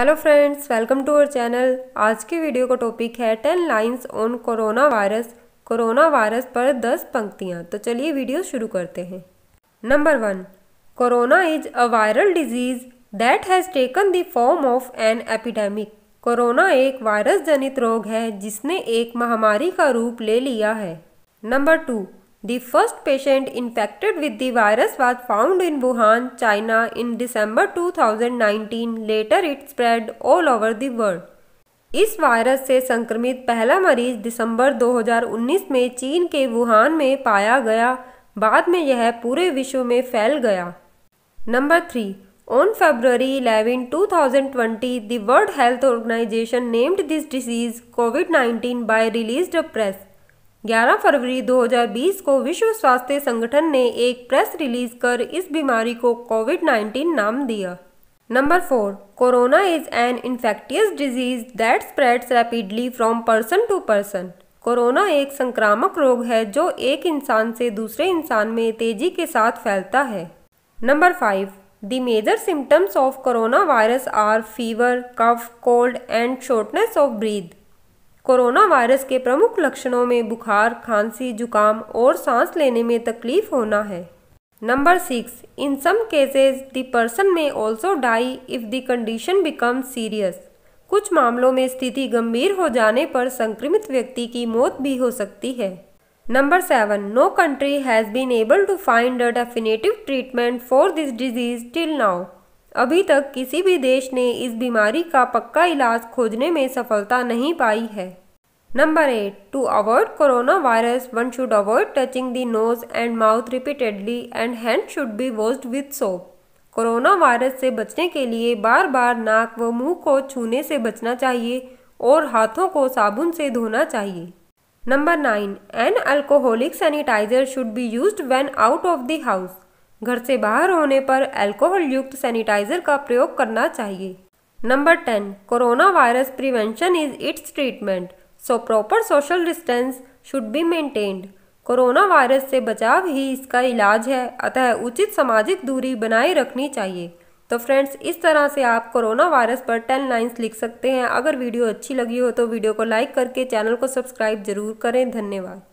Hello friends welcome to our channel आज की video का टॉपिक है ten lines on corona virus corona virus पर दस पंक्तियाँ तो चलिए वीडियो शुरू करते हैं number one corona is a viral disease that has taken the form of an epidemic corona एक वायरस जनित रोग है जिसने एक महामारी का रूप ले लिया है number two The first patient infected with the virus was found in Wuhan, China in December 2019. Later it spread all over the world. इस वायरस से संक्रमित पहला मरीज दिसंबर 2019 में चीन के वुहान में पाया गया बाद में यह पूरे विश्व में फैल गया number three on February 11, 2020, the World Health Organization named this disease COVID 19 by released press 11 फरवरी 2020 को विश्व स्वास्थ्य संगठन ने एक प्रेस रिलीज कर इस बीमारी को कोविड 19 नाम दिया number four corona is an infectious disease that spreads rapidly from person to person corona एक संक्रामक रोग है जो एक इंसान से दूसरे इंसान में तेजी के साथ फैलता है number five the major symptoms of corona virus are fever cough cold and shortness of breath corona virus के प्रमुख लक्षणों में बुखार खांसी जुकाम और सांस लेने में तकलीफ होना है number six in some cases the person may also die if the condition become serious कुछ मामलों में स्थिति गंभीर हो जाने पर संक्रमित व्यक्ति की मौत भी हो सकती है number seven no country has been able to find a definitive treatment for this disease till now अभी तक किसी भी देश ने इस बीमारी का पक्का इलाज खोजने में सफलता नहीं पाई है number eight to avoid corona virus one should avoid touching the nose and mouth repeatedly and hand should be washed with soap corona virus से बचने के लिए बार बार नाक व मुंह को छूने से बचना चाहिए और हाथों को साबुन से धोना चाहिए number nine an alcoholic sanitiser should be use when out of the house घर से बाहर होने पर अल्कोहल युक्त सैनिटाइजर का प्रयोग करना चाहिए number ten corona virus prevention is its treatment so proper social distance should be maintained corona virus से बचाव ही इसका इलाज है अतः उचित सामाजिक दूरी बनाए रखनी चाहिए तो फ्रेंड्स इस तरह से आप कोरोना वायरस पर टेन लाइन्स लिख सकते हैं अगर वीडियो अच्छी लगी हो तो वीडियो को लाइक करके चैनल को सब्सक्राइब जरूर करें धन्यवाद